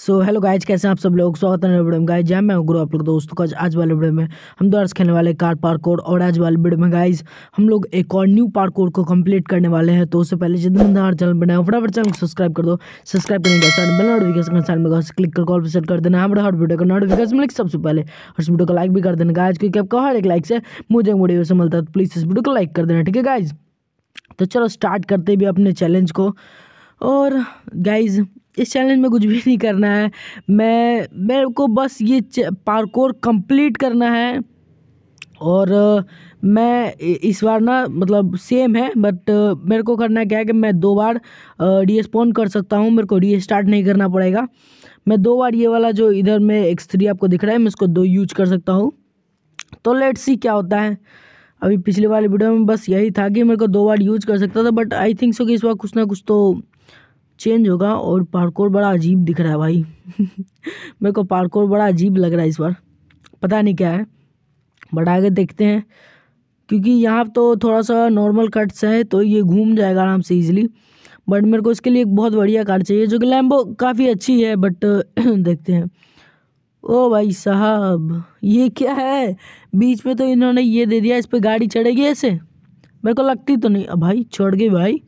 so hello guys कैसे हैं आप सब लोग स्वागत है वीडियो में गाइज जय मैं गुरु आप लोग दोस्तों का आज वाले वीडियो में हम दोबारा तो खेलने वाले कार पार्कोर और आज वाले वीडियो में गाइज हम लोग एक और न्यू पार्कोर को कंप्लीट करने वाले हैं तो उससे पहले जितने बंदा हमारे चैनल बनाए फटाफट चैनल को सब्सक्राइब कर दो सब्सक्राइब करने के साथ बेल नोटिफिकेशन साइड में क्लिक कर कॉल पर सेट कर देना हमारे हर वीडियो का नोटिफिकेशन मिले सबसे पहले और इस वीडियो को लाइक भी कर देना गाइज क्योंकि आपका हर एक लाइक से मुझे वीडियो से मिलता है प्लीज़ तो इस वीडियो को लाइक कर देना ठीक है गाइज़ तो चलो स्टार्ट करते भी अपने चैलेंज को और गाइज़ इस चैलेंज में कुछ भी नहीं करना है मैं मेरे को बस ये पार्कोर कंप्लीट करना है और मैं इस बार ना मतलब सेम है बट मेरे को करना क्या है कि मैं दो बार रीस्पॉन्ड कर सकता हूँ मेरे को रीस्टार्ट नहीं करना पड़ेगा मैं दो बार ये वाला जो इधर में एक्स थ्री आपको दिख रहा है मैं इसको दो यूज कर सकता हूँ तो लेट सी क्या होता है अभी पिछले वाले वीडियो में बस यही था कि मेरे को दो बार यूज कर सकता था बट आई थिंक सो कि इस बार कुछ ना कुछ तो चेंज होगा और पार्कोर बड़ा अजीब दिख रहा है भाई मेरे को पार्कोर बड़ा अजीब लग रहा है इस बार पता नहीं क्या है बट आगे देखते हैं क्योंकि यहाँ तो थोड़ा सा नॉर्मल कट्स है तो ये घूम जाएगा आराम से ईजिली बट मेरे को इसके लिए एक बहुत बढ़िया कार चाहिए जो कि लैम्बो काफ़ी अच्छी है बट देखते हैं ओ भाई साहब ये क्या है बीच में तो इन्होंने ये दे दिया इस पर गाड़ी चढ़ेगी ऐसे मेरे को लगती तो नहीं भाई छोड़ गई भाई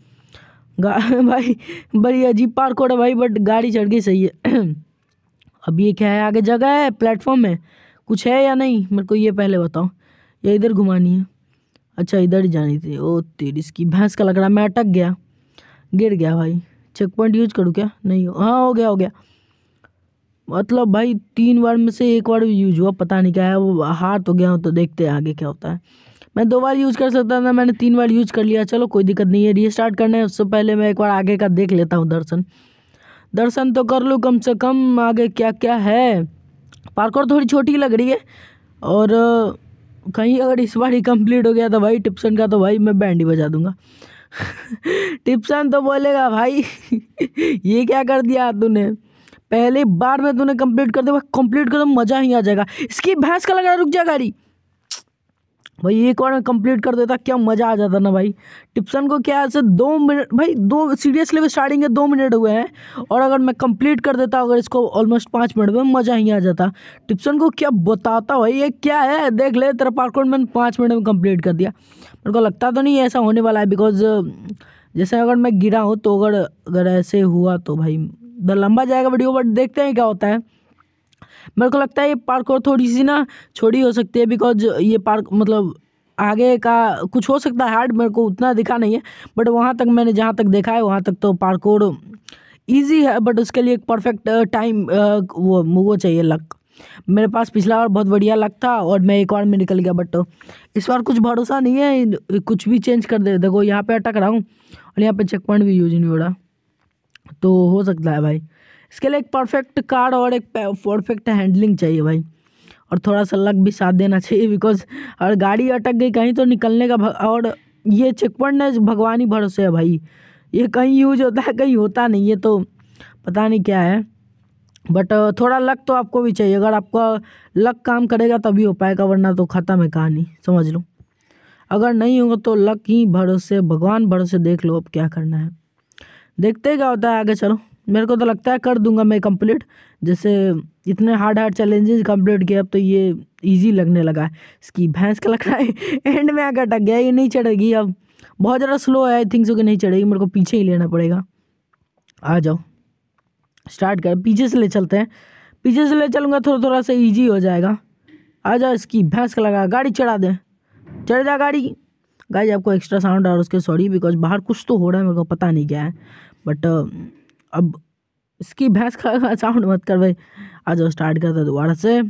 भाई बड़ी अजीब पार्क है भाई बट गाड़ी चढ़ गई सही है अब ये क्या है आगे जगह है प्लेटफॉर्म है कुछ है या नहीं मेरे को ये पहले बताओ ये इधर घुमानी है अच्छा इधर ही जानी थी ओ तेरी इसकी भैंस का लकड़ा मैं अटक गया गिर गया भाई चेक पॉइंट यूज करूँ क्या नहीं हो हाँ हो गया हो गया मतलब भाई तीन बार में से एक बार यूज हुआ पता नहीं क्या है वो हार तो गया हो तो देखते हैं आगे क्या होता है मैं दो बार यूज़ कर सकता था मैंने तीन बार यूज़ कर लिया चलो कोई दिक्कत नहीं है रीस्टार्ट करने उससे पहले मैं एक बार आगे का देख लेता हूँ दर्शन दर्शन तो कर लूँ कम से कम आगे क्या क्या है पार्कर थोड़ी छोटी लग रही है और कहीं अगर इस बार ही कम्प्लीट हो गया तो भाई टिप्सन का तो भाई मैं बैंड ही बजा दूंगा टिप्सन तो बोलेगा भाई ये क्या कर दिया तूने पहले बार में तूने कंप्लीट कर दिया कंप्लीट कर दो मज़ा ही आ जाएगा इसकी भैंस का लगा रुक जा गाड़ी भाई एक बार में कंप्लीट कर देता क्या मज़ा आ जाता ना भाई टिप्सन को क्या ऐसे दो मिनट भाई दो सीरियस लेवल स्टार्टिंग के दो मिनट हुए हैं और अगर मैं कंप्लीट कर देता अगर इसको ऑलमोस्ट पाँच मिनट में मज़ा ही आ जाता टिप्सन को क्या बताता भाई ये क्या है देख ले तेरा पार्कोड मैंने पाँच मिनट में कम्प्लीट कर दिया मेरे को लगता तो नहीं ऐसा होने वाला है बिकॉज जैसे अगर मैं गिरा हूँ तो अगर अगर ऐसे हुआ तो भाई लंबा जाएगा वीडियो बट देखते हैं क्या होता है मेरे को लगता है ये पार्क और थोड़ी सी ना छोटी हो सकती है बिकॉज ये पार्क मतलब आगे का कुछ हो सकता है हार्ड मेरे को उतना दिखा नहीं है बट वहाँ तक मैंने जहाँ तक देखा है वहाँ तक तो पार्कोर ईजी है बट उसके लिए एक परफेक्ट टाइम uh, uh, वो वो चाहिए लक मेरे पास पिछला बार बहुत बढ़िया लक था और मैं एक बार में निकल गया बट uh, इस बार कुछ भरोसा नहीं है कुछ भी चेंज कर दे देखो यहाँ पे अटक रहा हूँ और यहाँ पे चेक पॉइंट भी यूज नहीं हो रहा तो हो सकता है भाई इसके लिए एक परफेक्ट कार और एक परफेक्ट हैंडलिंग चाहिए भाई और थोड़ा सा लक भी साथ देना चाहिए बिकॉज अगर गाड़ी अटक गई कहीं तो निकलने का और ये चेक पॉइंट ना भगवान ही भरोसे है भाई ये कहीं यूज होता है कहीं होता नहीं है तो पता नहीं क्या है बट थोड़ा लक तो आपको भी चाहिए अगर आपका लक काम करेगा तभी हो पाएगा वरना तो ख़त्म है कहानी समझ लो अगर नहीं होगा तो लक ही भरोसे भगवान भरोसे देख लो अब क्या करना है देखते क्या होता है आगे चलो मेरे को तो लगता है कर दूंगा मैं कंप्लीट जैसे इतने हार्ड हार्ड चैलेंजेस कंप्लीट किए अब तो ये इजी लगने लगा है इसकी भैंस का लग रहा है एंड में आकर टक गया ये नहीं चढ़ेगी अब बहुत ज़्यादा स्लो है आई थिंक सो कि नहीं चढ़ेगी मेरे को पीछे ही लेना पड़ेगा आ जाओ स्टार्ट कर पीछे से ले चलते हैं पीछे से ले चलूँगा थोड़ा थोड़ा सा ईजी हो जाएगा आ जाओ इसकी भैंस का लगा गाड़ी चढ़ा दें चढ़ जा गाड़ी गाड़ी आपको एक्स्ट्रा साउंड और उसके सॉरी बिकॉज बाहर कुछ तो हो रहा है मेरे को पता नहीं क्या है बट अब इसकी भैंस का साउंड मत कर भाई आज स्टार्ट करता दोबारा से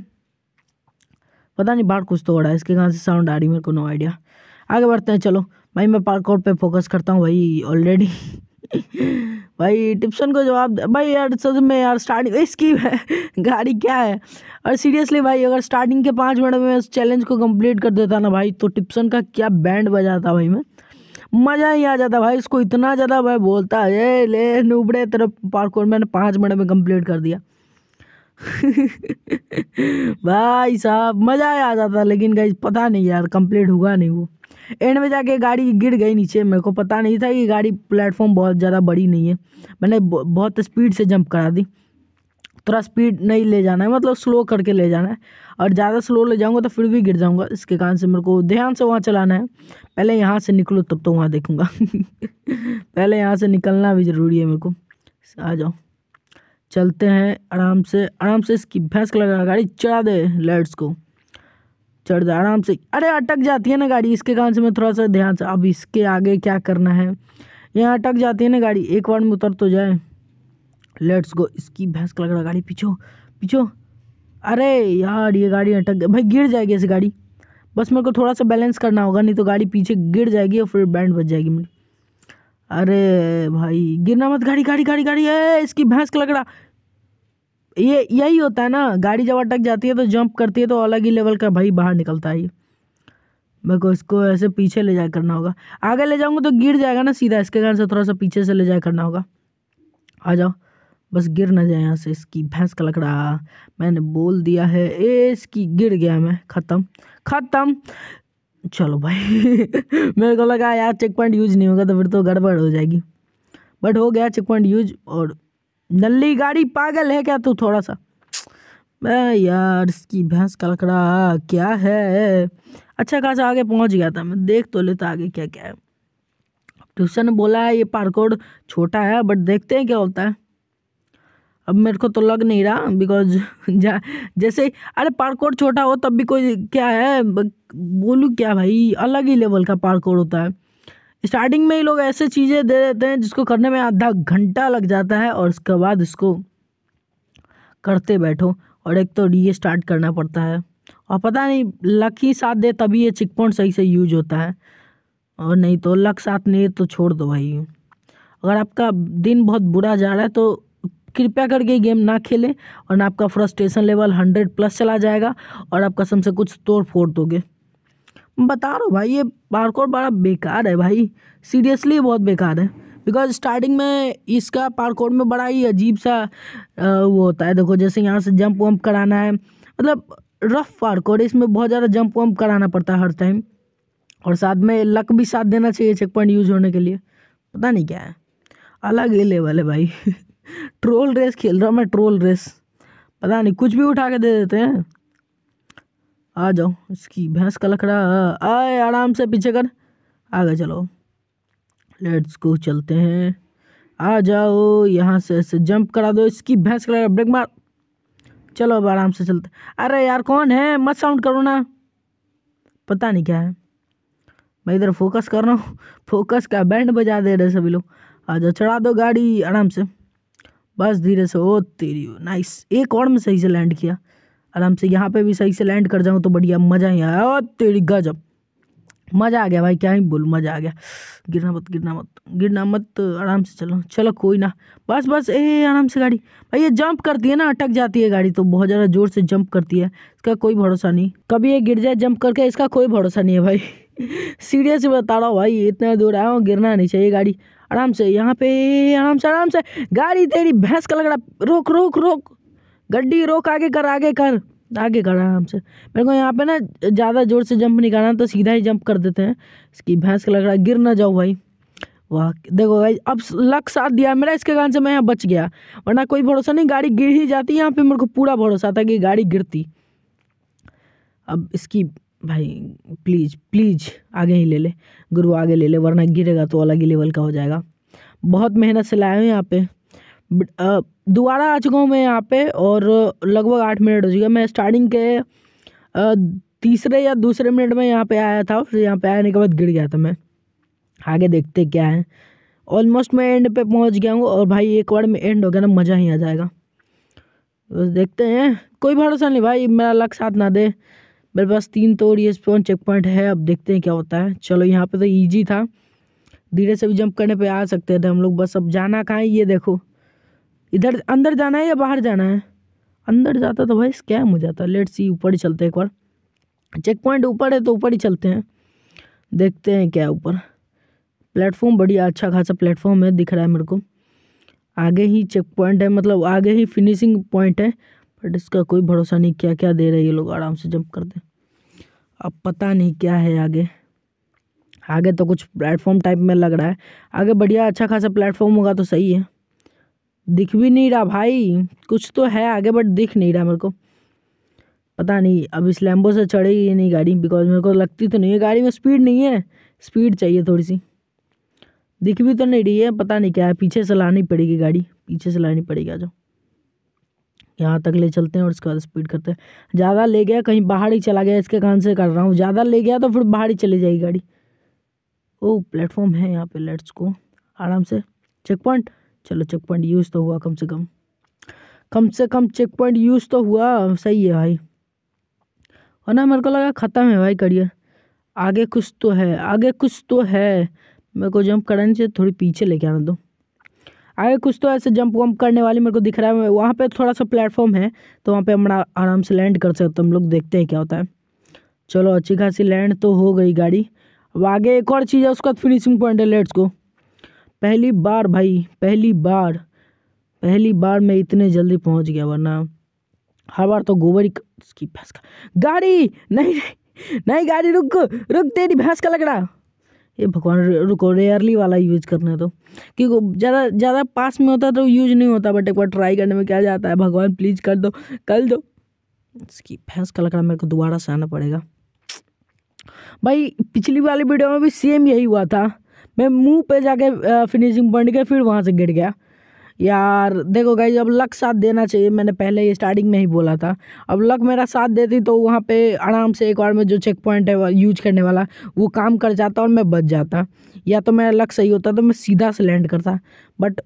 पता नहीं बाढ़ कुछ तो हो रहा है इसके कहाँ से साउंड आ रही मेरे को नो आइडिया आगे बढ़ते हैं चलो भाई मैं पार्कआउट पे फोकस करता हूँ भाई ऑलरेडी भाई टिप्सन को जवाब भाई यार सच में यार स्टार्टिंग इसकी गाड़ी क्या है और सीरियसली भाई अगर स्टार्टिंग के पाँच मिनट में इस चैलेंज को कंप्लीट कर देता ना भाई तो टिप्सन का क्या बैंड बजाता भाई मैं मज़ा ही आ जाता भाई इसको इतना ज़्यादा भाई बोलता है ले नुबड़े तेरा पार्कोर मैंने पाँच मिनट में कंप्लीट कर दिया भाई साहब मज़ा ही आ जाता लेकिन गाइज पता नहीं यार कंप्लीट हुआ नहीं वो एंड में जाके गाड़ी गिर गई नीचे मेरे को पता नहीं था कि गाड़ी प्लेटफॉर्म बहुत ज़्यादा बड़ी नहीं है मैंने बहुत स्पीड से जंप करा दी थोड़ा स्पीड नहीं ले जाना है मतलब स्लो करके ले जाना है और ज़्यादा स्लो ले जाऊँगा तो फिर भी गिर जाऊँगा इसके कारण से मेरे को ध्यान से वहाँ चलाना है पहले यहाँ से निकलो तब तो वहाँ देखूँगा पहले यहाँ से निकलना भी ज़रूरी है मेरे को आ जाओ चलते हैं आराम से आराम से इसकी भैंस कलर गाड़ी चढ़ा दे लाइट्स को चढ़ जाए आराम से अरे अटक जाती है ना गाड़ी इसके कारण से मैं थोड़ा सा ध्यान से अब इसके आगे क्या करना है यहाँ अटक जाती है ना गाड़ी एक बार में उतर तो जाए लेट्स गो इसकी भैंस का लग रहा गाड़ी पीछो पीछो अरे यार ये गाड़ी अटक गई भाई गिर जाएगी ऐसी गाड़ी बस मेरे को थोड़ा सा बैलेंस करना होगा नहीं तो गाड़ी पीछे गिर जाएगी और फिर बैंड बच जाएगी मेरी अरे भाई गिरना मत गाड़ी गाड़ी गाड़ी गाड़ी है इसकी भैंस का लगड़ा ये यही होता है ना गाड़ी जब अटक जाती है तो जंप करती है तो अलग ही लेवल का भाई बाहर निकलता है ये मेरे को इसको ऐसे पीछे ले जाया करना होगा आगे ले जाऊँगा तो गिर जाएगा ना सीधा इसके कारण से थोड़ा सा पीछे से ले जाया करना होगा आ जाओ बस गिर ना जाए यहाँ से इसकी भैंस का लकड़ा मैंने बोल दिया है ए इसकी गिर गया मैं ख़त्म ख़त्म चलो भाई मेरे को लगा यार चेक पॉइंट यूज नहीं होगा तो फिर तो गड़बड़ हो जाएगी बट हो गया चेक पॉइंट यूज और नल्ली गाड़ी पागल है क्या तू थोड़ा सा मैं यार इसकी भैंस का लकड़ा क्या है अच्छा खासा आगे पहुंच गया था मैं देख तो लेता आगे क्या क्या है ट्यूशन ने बोला है ये पार्कोड छोटा है बट देखते हैं क्या होता है अब मेरे को तो लग नहीं रहा बिकॉज जा जैसे अरे पार्कोर छोटा हो तब भी कोई क्या है बोलूँ क्या भाई अलग ही लेवल का पार्कोर होता है स्टार्टिंग में ही लोग ऐसे चीज़ें दे देते हैं जिसको करने में आधा घंटा लग जाता है और उसके बाद इसको करते बैठो और एक तो डी स्टार्ट करना पड़ता है और पता नहीं लक ही साथ दे तभी ये चिक पॉइंट सही से यूज होता है और नहीं तो लक साथ नहीं तो छोड़ दो भाई अगर आपका दिन बहुत बुरा जा रहा है तो कृपया करके गेम ना खेलें और ना आपका फ्रस्ट्रेशन लेवल हंड्रेड प्लस चला जाएगा और आप कसम से कुछ तोड़ फोड़ दोगे बता रहा हूँ भाई ये पार्कोर बड़ा बेकार है भाई सीरियसली बहुत बेकार है बिकॉज स्टार्टिंग में इसका पार्कोर में बड़ा ही अजीब सा वो होता है देखो जैसे यहाँ से जंप वम्प कराना है मतलब रफ पार्कोर इसमें बहुत ज़्यादा जंप वम्प कराना पड़ता है हर टाइम और साथ में लक भी साथ देना चाहिए चेक पॉइंट यूज होने के लिए पता नहीं क्या है अलग ही लेवल है भाई ट्रोल रेस खेल रहा हूँ मैं ट्रोल रेस पता नहीं कुछ भी उठा के दे देते हैं आ जाओ इसकी भैंस का लकड़ा आए आराम से पीछे कर आगे चलो लेट्स को चलते हैं आ जाओ यहाँ से ऐसे जंप करा दो इसकी भैंस का लकड़ा ब्रेक मार चलो अब आराम से चलते अरे यार कौन है मत साउंड करो ना पता नहीं क्या है मैं इधर फोकस कर रहा हूँ फोकस का बैंड बजा दे रहे सभी लोग आ जाओ चढ़ा दो गाड़ी आराम से बस धीरे से ओ तेरी नाइस एक और में सही से लैंड किया आराम से यहाँ पे भी सही से लैंड कर जाऊँ तो बढ़िया मज़ा ही आया और तेरी गजब मज़ा आ गया भाई क्या ही बोल मज़ा आ गया गिरना मत गिरना मत गिरना मत आराम से चलो चलो कोई ना बस बस ए आराम से गाड़ी भाई ये जंप करती है ना अटक जाती है गाड़ी तो बहुत ज़्यादा ज़ोर से जंप करती है इसका कोई भरोसा नहीं कभी ये गिर जाए जंप करके इसका कोई भरोसा नहीं है भाई सीरियस बता रहा हूँ भाई इतना दूर आया हूँ गिरना नहीं चाहिए गाड़ी आराम से यहाँ पे आराम से आराम से गाड़ी तेरी भैंस का लगड़ा रोक रोक रोक गड्डी रोक आगे कर आगे कर आगे कर आराम से मेरे को यहाँ पे ना ज़्यादा ज़ोर से जंप नहीं करना तो सीधा ही जंप कर देते हैं इसकी भैंस का लगड़ा गिर ना जाओ भाई वाह देखो भाई अब लक साथ दिया मेरा इसके कारण से मैं यहाँ बच गया वरना कोई भरोसा नहीं गाड़ी गिर ही जाती यहाँ पे मेरे को पूरा भरोसा था कि गाड़ी गिरती अब इसकी भाई प्लीज प्लीज आगे ही ले ले गुरु आगे ले ले वरना गिरेगा तो अलग ही लेवल का हो जाएगा बहुत मेहनत से लाया हूँ यहाँ पे दोबारा आ चुका हूँ मैं यहाँ पे और लगभग आठ मिनट हो चुका मैं स्टार्टिंग के तीसरे या दूसरे मिनट में यहाँ पे आया था फिर यहाँ पे आने के बाद गिर गया था मैं आगे देखते क्या है ऑलमोस्ट मैं एंड पे पहुँच गया हूँ और भाई एक बार में एंड हो गया ना मज़ा ही आ जाएगा तो देखते हैं कोई भरोसा नहीं भाई मेरा लक साथ ना दे मेरे पास तीन तो और ये स्पॉन चेक पॉइंट है अब देखते हैं क्या होता है चलो यहाँ पे तो ईजी था धीरे से भी जंप करने पे आ सकते थे हम लोग बस अब जाना कहाँ है ये देखो इधर अंदर जाना है या बाहर जाना है अंदर जाता तो भाई स्कैम हो जाता लेट सी ऊपर ही चलते एक बार चेक पॉइंट ऊपर है तो ऊपर ही चलते हैं देखते हैं क्या ऊपर प्लेटफॉर्म बढ़िया अच्छा खासा प्लेटफॉर्म है दिख रहा है मेरे को आगे ही चेक पॉइंट है मतलब आगे ही फिनिशिंग पॉइंट है बट इसका कोई भरोसा नहीं क्या क्या दे रहे ये लोग आराम से जंप करते हैं अब पता नहीं क्या है आगे आगे तो कुछ प्लेटफॉर्म टाइप में लग रहा है आगे बढ़िया अच्छा खासा प्लेटफॉर्म होगा तो सही है दिख भी नहीं रहा भाई कुछ तो है आगे बट दिख नहीं रहा मेरे को पता नहीं अब इस लैम्बो से चढ़ेगी नहीं गाड़ी बिकॉज मेरे को लगती तो नहीं है गाड़ी में स्पीड नहीं है स्पीड चाहिए थोड़ी सी दिख भी तो नहीं रही है पता नहीं क्या है पीछे से लानी पड़ेगी गाड़ी पीछे से लानी पड़ेगी आ जाओ यहाँ तक ले चलते हैं और उसके बाद स्पीड करते हैं ज़्यादा ले गया कहीं बाहर ही चला गया इसके कारण से कर रहा हूँ ज़्यादा ले गया तो फिर बाहर ही चली जाएगी गाड़ी ओ प्लेटफॉर्म है यहाँ पे लेट्स को आराम से चेक पॉइंट चलो चेक पॉइंट यूज़ तो हुआ कम से कम कम से कम चेक पॉइंट यूज़ तो हुआ सही है भाई और ना मेरे को लगा ख़त्म है भाई करियर आगे कुछ तो है आगे कुछ तो है मेरे को जंप करानी चाहिए थोड़ी पीछे लेके आना दो आगे कुछ तो ऐसे जंप वम्प करने वाली मेरे को दिख रहा है वहाँ पर थोड़ा सा प्लेटफॉर्म है तो वहाँ पर हम आराम से लैंड कर सकते हम लोग देखते हैं क्या होता है चलो अच्छी खासी लैंड तो हो गई गाड़ी अब आगे एक और चीज़ है उसका फिनिशिंग पॉइंट है लेट्स को पहली बार भाई पहली बार पहली बार मैं इतने जल्दी पहुंच गया वरना हर बार तो गोबर ही उसकी भैंस का गाड़ी नहीं नहीं, नहीं गाड़ी रुक रुक तेरी भैंस का लग रहा ये भगवान रुको रेयरली वाला यूज करने दो क्योंकि ज़्यादा ज़्यादा पास में होता तो यूज नहीं होता बट एक बार ट्राई करने में क्या जाता है भगवान प्लीज़ कर दो कर दो इसकी भैंस का लकड़ा मेरे को दोबारा से आना पड़ेगा भाई पिछली वाली वीडियो में भी सेम यही हुआ था मैं मुंह पे जाके फिनिशिंग बन के फिर वहाँ से गिर गया यार देखो गाइज अब लक साथ देना चाहिए मैंने पहले ही स्टार्टिंग में ही बोला था अब लक मेरा साथ देती तो वहाँ पे आराम से एक बार में जो चेक पॉइंट है यूज करने वाला वो काम कर जाता और मैं बच जाता या तो मेरा लक सही होता तो मैं सीधा से लैंड करता बट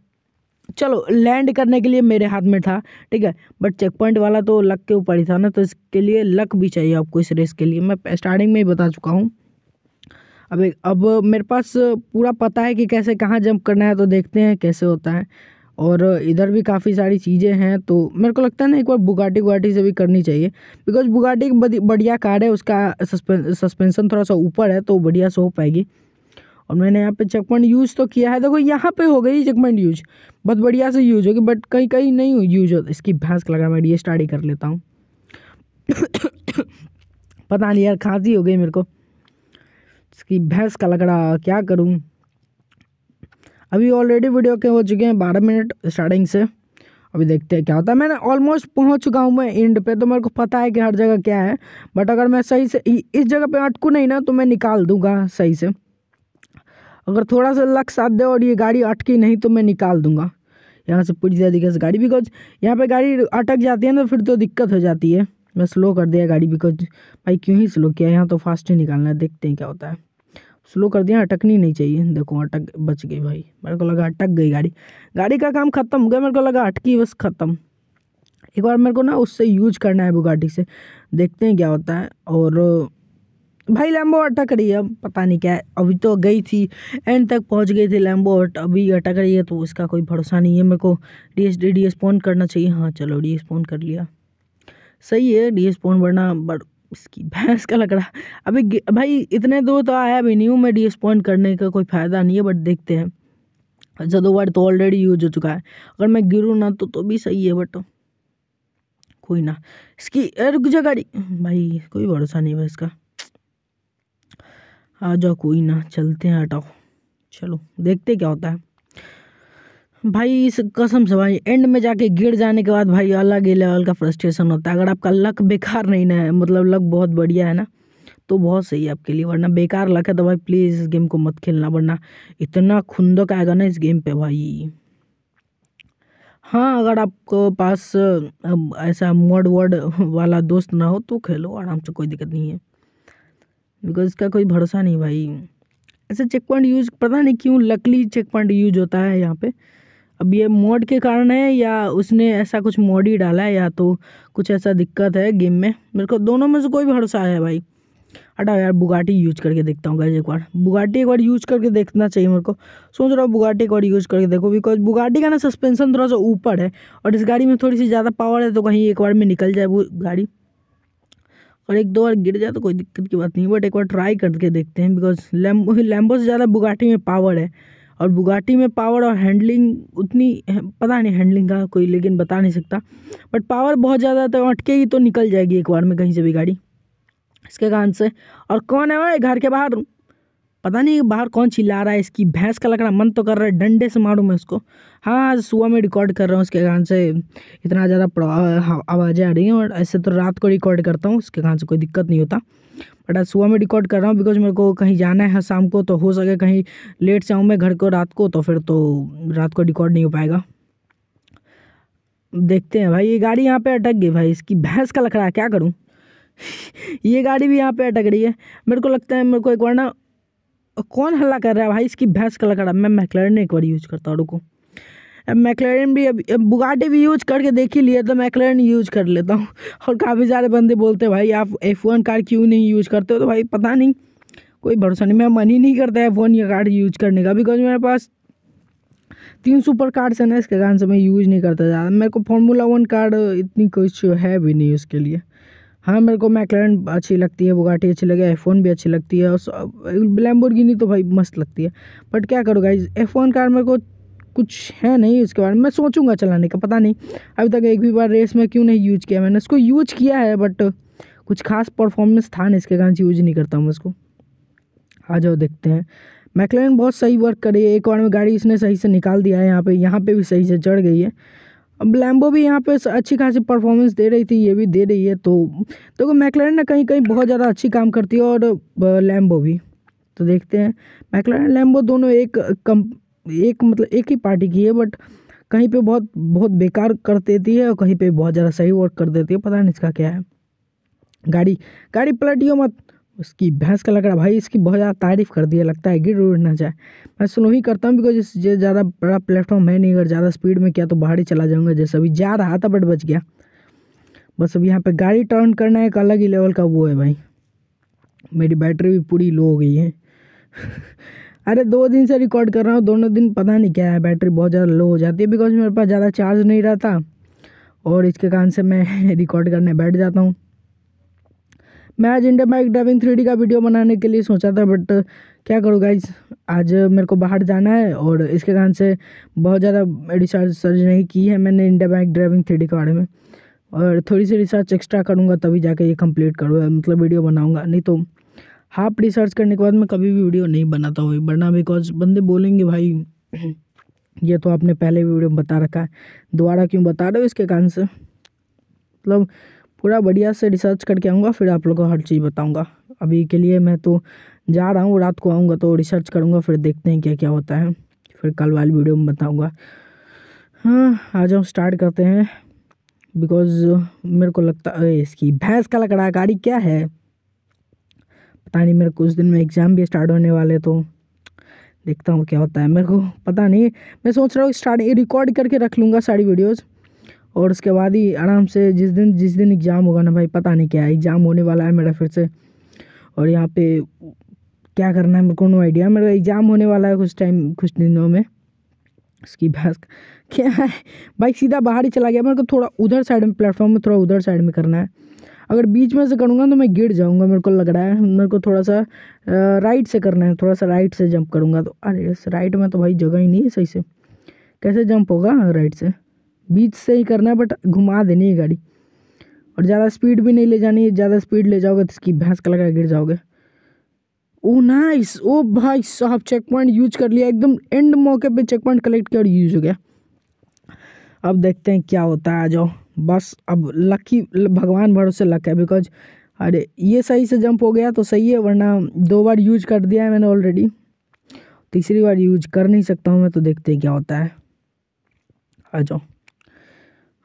चलो लैंड करने के लिए मेरे हाथ में था ठीक है बट चेक पॉइंट वाला तो लक के ऊपर ही था ना तो इसके लिए लक भी चाहिए आपको इस रेस के लिए मैं स्टार्टिंग में ही बता चुका हूँ अब अब मेरे पास पूरा पता है कि कैसे कहाँ जंप करना है तो देखते हैं कैसे होता है और इधर भी काफ़ी सारी चीज़ें हैं तो मेरे को लगता है ना एक बार बुगाटी वुगाटी से भी करनी चाहिए बिकॉज बुगाटी एक बढ़िया कार है उसका सस्पेंसन थोड़ा सा ऊपर है तो बढ़िया से हो पाएगी और मैंने यहाँ पे चेक पॉइंट यूज़ तो किया है देखो यहाँ पे हो गई चेक पॉइंट यूज बहुत बढ़िया से यूज होगी बट कहीं कहीं नहीं यूज हो इसकी भैंस लगा मैं डी स्टार्ट ही कर लेता हूँ पता नहीं यार खांसी हो गई मेरे को इसकी भैंस का लगड़ा क्या करूँ अभी ऑलरेडी वीडियो के हो चुके हैं बारह मिनट स्टार्टिंग से अभी देखते हैं क्या होता है मैंने ऑलमोस्ट पहुंच चुका हूं मैं एंड पे तो मेरे को पता है कि हर जगह क्या है बट अगर मैं सही से इस जगह पे अटकू नहीं ना तो मैं निकाल दूंगा सही से अगर थोड़ा सा लक साथ दे और ये गाड़ी अटकी नहीं तो मैं निकाल दूंगा यहाँ से पूरी तरीके से गाड़ी बिकॉज यहाँ पर गाड़ी अटक जाती है ना फिर तो दिक्कत हो जाती है मैं स्लो कर दिया गाड़ी बिकॉज भाई क्यों ही स्लो किया यहाँ तो फास्ट ही निकालना है देखते हैं क्या होता है स्लो कर दिया अटकनी नहीं चाहिए देखो अटक हाँ, बच गई भाई मेरे को लगा अटक गई गाड़ी गाड़ी का काम खत्म हो गया मेरे को लगा अटकी बस ख़त्म एक बार मेरे को ना उससे यूज करना है बुगाटी से देखते हैं क्या होता है और भाई लैम्बो अटक रही है अब पता नहीं क्या है अभी तो गई थी एंड तक पहुंच गई थी लैम्बो अभी अटक रही है तो इसका कोई भरोसा नहीं है मेरे को D S D D S करना चाहिए हाँ चलो डी एस कर लिया सही है डी एस वरना बट इसकी भैंस का लकड़ा अभी भाई इतने दूर तो आया भी नहीं हूँ मैं डिसपॉइंट करने का कोई फ़ायदा नहीं है बट देखते हैं जदो दो तो ऑलरेडी यूज हो चुका है अगर मैं गिरूँ ना तो तो भी सही है बट कोई ना इसकी रुक जा गाड़ी भाई कोई भरोसा नहीं है इसका आ जाओ कोई ना चलते हैं हटाओ चलो देखते क्या होता है भाई इस कसम से भाई एंड में जाके गिर जाने के बाद भाई अलग ही लेवल का फ्रस्ट्रेशन होता है अगर आपका लक बेकार नहीं ना है मतलब लक बहुत बढ़िया है ना तो बहुत सही है आपके लिए वरना बेकार लक है तो भाई प्लीज़ इस गेम को मत खेलना वरना इतना खुंदक आएगा ना इस गेम पे भाई हाँ अगर आपको पास ऐसा मोड वर्ड वाला दोस्त ना हो तो खेलो आराम से कोई दिक्कत नहीं है बिकॉज इसका कोई भरोसा नहीं भाई ऐसे चेक पॉइंट यूज पता नहीं क्यों लकली चेक पॉइंट यूज होता है यहाँ पे अब ये मोड के कारण है या उसने ऐसा कुछ मोड ही डाला है या तो कुछ ऐसा दिक्कत है गेम में मेरे को दोनों में से कोई भी भरोसा है भाई हटाओ यार बुगाटी यूज करके देखता हूँ गाइज एक बार बुगाटी एक बार यूज करके देखना चाहिए मेरे को सोच रहा हूँ बुगाटी एक बार यूज करके देखो बिकॉज बुगाटी का ना सस्पेंशन थोड़ा सा ऊपर है और इस गाड़ी में थोड़ी सी ज़्यादा पावर है तो कहीं एक बार में निकल जाए वो गाड़ी और एक दो बार गिर जाए तो कोई दिक्कत की बात नहीं बट एक बार ट्राई करके देखते हैं बिकॉज लैम्बो लैम्बो से ज़्यादा बुगाटी में पावर है और बुगाटी में पावर और हैंडलिंग उतनी पता नहीं हैंडलिंग का कोई लेकिन बता नहीं सकता बट पावर बहुत ज़्यादा तो अटकेगी तो निकल जाएगी एक बार में कहीं से भी गाड़ी इसके कारण से और कौन है वह घर के बाहर पता नहीं बाहर कौन चिल्ला रहा है इसकी भैंस का लकड़ा मन तो कर रहा है डंडे से मारूँ मैं उसको हाँ आज सुबह में रिकॉर्ड कर रहा हूँ उसके कारण से इतना ज़्यादा आवाज़ें आ रही हैं और ऐसे तो रात को रिकॉर्ड करता हूँ उसके कारण से कोई दिक्कत नहीं होता बट आज सुबह में रिकॉर्ड कर रहा हूँ बिकॉज मेरे को कहीं जाना है शाम को तो हो सके कहीं लेट से आऊँ मैं घर को रात को तो फिर तो रात को रिकॉर्ड नहीं हो पाएगा देखते हैं भाई ये गाड़ी यहाँ पे अटक गई भाई इसकी भैंस का लकड़ा है क्या करूँ ये गाड़ी भी यहाँ पे अटक रही है मेरे को लगता है मेरे को एक बार ना कौन हल्ला कर रहा है भाई इसकी भैंस का लकड़ा मैं मैकलर ने एक बार यूज़ करता हूँ रुको अब मैकलरन भी अब बुगाटी भी यूज करके देख ही लिया तो मैकलरन यूज कर लेता हूँ और काफ़ी सारे बंदे बोलते हैं भाई आप एफ वन कार क्यों नहीं यूज करते हो तो भाई पता नहीं कोई भरोसा नहीं मैं मन ही नहीं करता एफ वन या कार्ड यूज करने का बिकॉज मेरे पास तीन सुपर कार्ड्स है ना इसके कारण से मैं यूज़ नहीं करता ज़्यादा मेरे को फॉर्मूला वन कार्ड इतनी कुछ है भी नहीं उसके लिए हाँ मेरे को मैकलैंड अच्छी लगती है बुगाटी अच्छी लगी एफ भी अच्छी लगती है और लैम्बोर्गिनी तो भाई मस्त लगती है बट क्या करूँगा एफ वन कार मेरे को कुछ है नहीं उसके बारे में मैं सोचूंगा चलाने का पता नहीं अभी तक एक भी बार रेस में क्यों नहीं यूज किया मैंने उसको यूज किया है बट कुछ खास परफॉर्मेंस था नहीं इसके कारण यूज नहीं करता हूँ उसको आ जाओ देखते हैं मैकलेन बहुत सही वर्क रही है एक बार में गाड़ी इसने सही से निकाल दिया है यहाँ पर यहाँ पर भी सही से चढ़ गई है अब लैम्बो भी यहाँ पे अच्छी खासी परफॉर्मेंस दे रही थी ये भी दे रही है तो देखो तो मैकलेन ना कहीं कहीं बहुत ज़्यादा अच्छी काम करती है और लैम्बो भी तो देखते हैं मैकलेन लैम्बो दोनों एक कम एक मतलब एक ही पार्टी की है बट कहीं पे बहुत बहुत बेकार कर देती है और कहीं पे बहुत ज़्यादा सही वर्क कर देती है पता नहीं इसका क्या है गाड़ी गाड़ी पलटियो मत उसकी भैंस का लग रहा भाई इसकी बहुत ज़्यादा तारीफ़ कर दी है लगता है गिर उड़ ना जाए मैं स्लो ही करता हूँ बिकॉज इस ये ज़्यादा बड़ा प्लेटफॉर्म है नहीं अगर ज़्यादा स्पीड में किया तो बाहर ही चला जाऊँगा जैसे अभी जा रहा था बट बच गया बस अब यहाँ पर गाड़ी टर्न करना एक अलग ही लेवल का वो है भाई मेरी बैटरी भी पूरी लो हो गई है अरे दो दिन से रिकॉर्ड कर रहा हूँ दोनों दिन पता नहीं क्या है बैटरी बहुत ज़्यादा लो हो जाती है बिकॉज मेरे पास ज़्यादा चार्ज नहीं रहता और इसके कारण से मैं रिकॉर्ड करने बैठ जाता हूँ मैं आज इंडिया बाइक ड्राइविंग थ्री का वीडियो बनाने के लिए सोचा था बट क्या करूँ गाइज आज मेरे को बाहर जाना है और इसके कारण से बहुत ज़्यादा रिसर्च सर्च नहीं की है मैंने इंडिया बाइक ड्राइविंग थ्री के बारे में और थोड़ी सी रिसर्च एक्स्ट्रा करूँगा तभी जाके ये कंप्लीट करूँगा मतलब वीडियो बनाऊँगा नहीं तो हाफ रिसर्च करने के बाद मैं कभी भी वीडियो नहीं बनाता हुई वरना बिकॉज बंदे बोलेंगे भाई ये तो आपने पहले भी वीडियो में बता रखा है दोबारा क्यों बता रहे हो इसके कारण से मतलब पूरा बढ़िया से रिसर्च करके आऊँगा फिर आप लोगों को हर चीज़ बताऊँगा अभी के लिए मैं तो जा रहा हूँ रात को आऊँगा तो रिसर्च करूँगा फिर देखते हैं क्या क्या होता है फिर कल वाली वीडियो में बताऊँगा हाँ आज हम स्टार्ट करते हैं बिकॉज़ मेरे को लगता है इसकी भैंस का लकड़ाकारी क्या है पता नहीं मेरे कुछ दिन में एग्ज़ाम भी स्टार्ट होने वाले तो देखता हूँ क्या होता है मेरे को पता नहीं मैं सोच रहा हूँ स्टार्ट रिकॉर्ड करके रख लूँगा सारी वीडियोज़ और उसके बाद ही आराम से जिस दिन जिस दिन एग्ज़ाम होगा ना भाई पता नहीं क्या है एग्ज़ाम होने वाला है मेरा फिर से और यहाँ पे क्या करना है मेरे को नो आइडिया मेरा एग्ज़ाम होने वाला है कुछ टाइम कुछ दिनों में उसकी बहस क्या है भाई सीधा बाहर ही चला गया मेरे को थोड़ा उधर साइड में प्लेटफॉर्म में थोड़ा उधर साइड में करना है अगर बीच में से करूँगा तो मैं गिर जाऊँगा मेरे को लग रहा है मेरे को थोड़ा सा राइट से करना है थोड़ा सा राइट से जंप करूँगा तो अरे राइट में तो भाई जगह ही नहीं है सही से कैसे जंप होगा राइट से बीच से ही करना है बट घुमा देनी है गाड़ी और ज़्यादा स्पीड भी नहीं ले जानी है ज़्यादा स्पीड ले जाओगे तो इसकी भैंस का लगा गिर जाओगे ओ नाइस ओ भाई साहब चेक पॉइंट यूज कर लिया एकदम एंड मौके पे चेक पॉइंट कलेक्ट किया और यूज हो गया अब देखते हैं क्या होता है आ जाओ बस अब लकी भगवान भरोसे लक है बिकॉज अरे ये सही से जंप हो गया तो सही है वरना दो बार यूज कर दिया है मैंने ऑलरेडी तीसरी बार यूज कर नहीं सकता हूँ मैं तो देखते हैं क्या होता है आ जाओ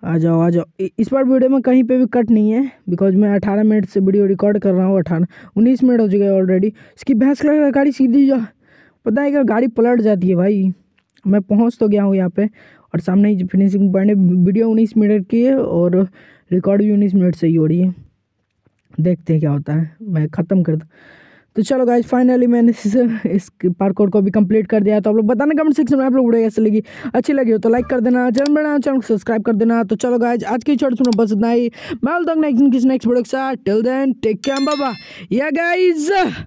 आ जाओ आ जाओ इस बार वीडियो में कहीं पे भी कट नहीं है बिकॉज मैं अठारह मिनट से वीडियो रिकॉर्ड कर रहा हूँ अठारह उन्नीस मिनट हो चुके हैं ऑलरेडी इसकी भैंस लग गाड़ी सीधी जा पता है क्या गाड़ी पलट जाती है भाई मैं पहुँच तो गया हूँ यहाँ पे और सामने ही फिनिशिंग पॉइंट है वीडियो उन्नीस मिनट की है और रिकॉर्ड भी उन्नीस मिनट से ही हो रही है देखते हैं क्या होता है मैं ख़त्म कर दूँ तो चलो गाइज फाइनली मैंने इस, इस पार्कोर को भी कंप्लीट कर दिया तो आप लोग बताना कमेंट सेक्शन में आप लोग वीडियो कैसे लगी अच्छी लगी हो तो लाइक कर देना चैनल बनाना चैनल को सब्सक्राइब कर देना तो चलो गाइज आज की छोटे सुनो बस इतना ही मैं बोलता हूँ नेक्स्ट नेक्स्ट वीडियो के साथ टिल देन टेक केयर बाबा या गाइज